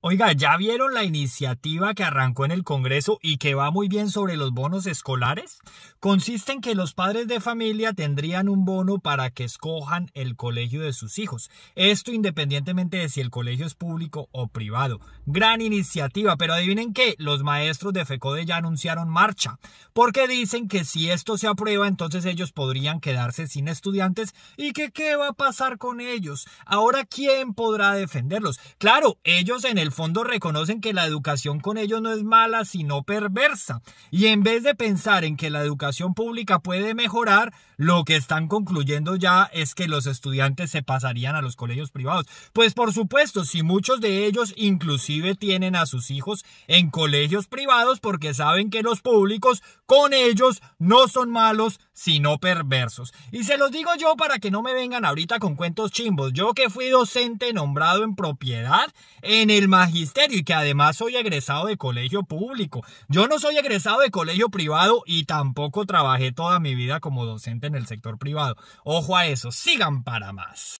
Oiga, ¿ya vieron la iniciativa que arrancó en el Congreso y que va muy bien sobre los bonos escolares? Consiste en que los padres de familia tendrían un bono para que escojan el colegio de sus hijos. Esto independientemente de si el colegio es público o privado. Gran iniciativa, pero adivinen qué, los maestros de FECODE ya anunciaron marcha, porque dicen que si esto se aprueba, entonces ellos podrían quedarse sin estudiantes y que qué va a pasar con ellos. Ahora, ¿quién podrá defenderlos? Claro, ellos en el fondo reconocen que la educación con ellos no es mala, sino perversa. Y en vez de pensar en que la educación pública puede mejorar, lo que están concluyendo ya es que los estudiantes se pasarían a los colegios privados. Pues por supuesto, si muchos de ellos inclusive tienen a sus hijos en colegios privados porque saben que los públicos con ellos no son malos, sino perversos. Y se los digo yo para que no me vengan ahorita con cuentos chimbos. Yo que fui docente nombrado en propiedad en el magisterio y que además soy egresado de colegio público. Yo no soy egresado de colegio privado y tampoco trabajé toda mi vida como docente en el sector privado. Ojo a eso, sigan para más.